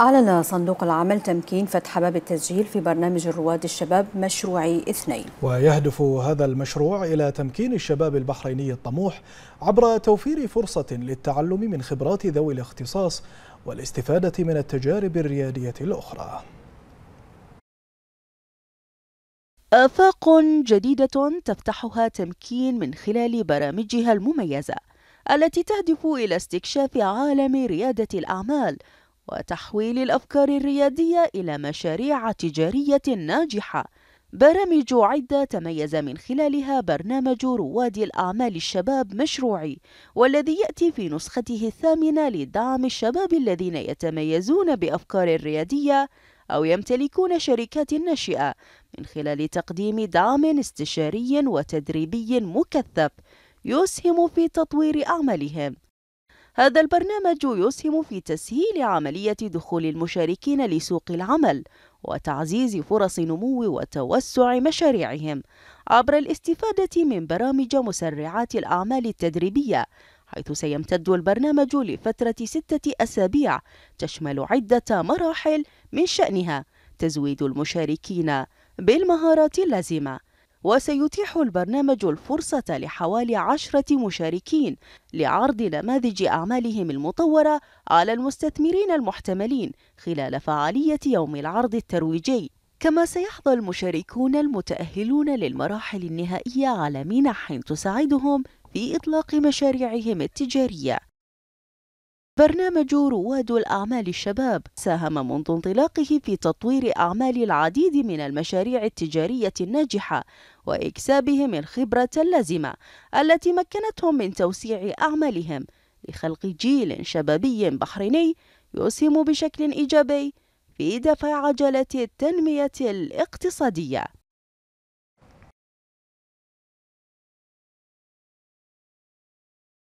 أعلن صندوق العمل تمكين فتح باب التسجيل في برنامج الرواد الشباب مشروعي اثنين ويهدف هذا المشروع إلى تمكين الشباب البحريني الطموح عبر توفير فرصة للتعلم من خبرات ذوي الاختصاص والاستفادة من التجارب الريادية الأخرى آفاق جديدة تفتحها تمكين من خلال برامجها المميزة التي تهدف إلى استكشاف عالم ريادة الأعمال وتحويل الأفكار الريادية إلى مشاريع تجارية ناجحة برامج عدة تميز من خلالها برنامج رواد الأعمال الشباب مشروعي والذي يأتي في نسخته الثامنة لدعم الشباب الذين يتميزون بأفكار ريادية أو يمتلكون شركات ناشئة من خلال تقديم دعم استشاري وتدريبي مكثف يسهم في تطوير أعمالهم هذا البرنامج يسهم في تسهيل عملية دخول المشاركين لسوق العمل وتعزيز فرص نمو وتوسع مشاريعهم عبر الاستفادة من برامج مسرعات الأعمال التدريبية حيث سيمتد البرنامج لفترة ستة أسابيع تشمل عدة مراحل من شأنها تزويد المشاركين بالمهارات اللازمة وسيتيح البرنامج الفرصة لحوالي عشرة مشاركين لعرض نماذج أعمالهم المطورة على المستثمرين المحتملين خلال فعالية يوم العرض الترويجي كما سيحظى المشاركون المتأهلون للمراحل النهائية على منح تساعدهم في إطلاق مشاريعهم التجارية برنامج رواد الأعمال الشباب ساهم منذ انطلاقه في تطوير أعمال العديد من المشاريع التجارية الناجحة وإكسابهم الخبرة اللازمة التي مكنتهم من توسيع أعمالهم لخلق جيل شبابي بحريني يسهم بشكل إيجابي في دفع عجلة التنمية الاقتصادية